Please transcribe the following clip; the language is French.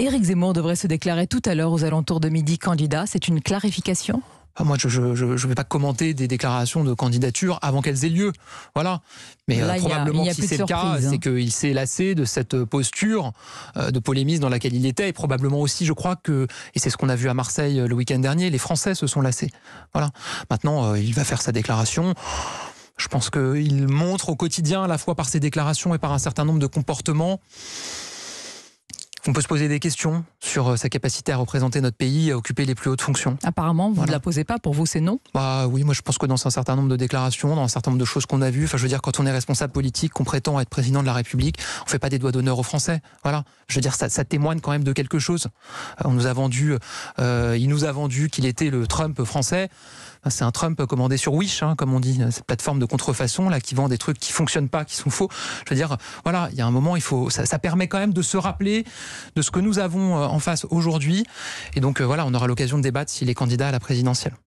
Éric Zemmour devrait se déclarer tout à l'heure aux alentours de midi candidat. C'est une clarification ah, moi, je ne vais pas commenter des déclarations de candidature avant qu'elles aient lieu. Voilà. Mais euh, probablement, si c'est le cas, hein. c'est qu'il s'est lassé de cette euh, posture euh, de polémiste dans laquelle il était. Et probablement aussi, je crois que, et c'est ce qu'on a vu à Marseille le week-end dernier, les Français se sont lassés. Voilà. Maintenant, il va faire sa déclaration. Je pense qu'il montre au quotidien, à la fois par ses déclarations et par un certain nombre de comportements, on peut se poser des questions sur euh, sa capacité à représenter notre pays, à occuper les plus hautes fonctions. Apparemment, vous ne la posez pas. Pour vous, c'est non Bah oui, moi je pense que dans un certain nombre de déclarations, dans un certain nombre de choses qu'on a vues, enfin je veux dire, quand on est responsable politique, qu'on prétend être président de la République, on fait pas des doigts d'honneur aux Français. Voilà. Je veux dire, ça, ça, témoigne quand même de quelque chose. Euh, on nous a vendu, euh, il nous a vendu qu'il était le Trump français. Ah, c'est un Trump commandé sur Wish, hein, comme on dit, euh, cette plateforme de contrefaçon là qui vend des trucs qui fonctionnent pas, qui sont faux. Je veux dire, voilà, il y a un moment, il faut, ça, permet quand même de se rappeler de ce que nous avons euh, en face aujourd'hui. Et donc euh, voilà, on aura l'occasion de débattre s'il est candidat à la présidentielle.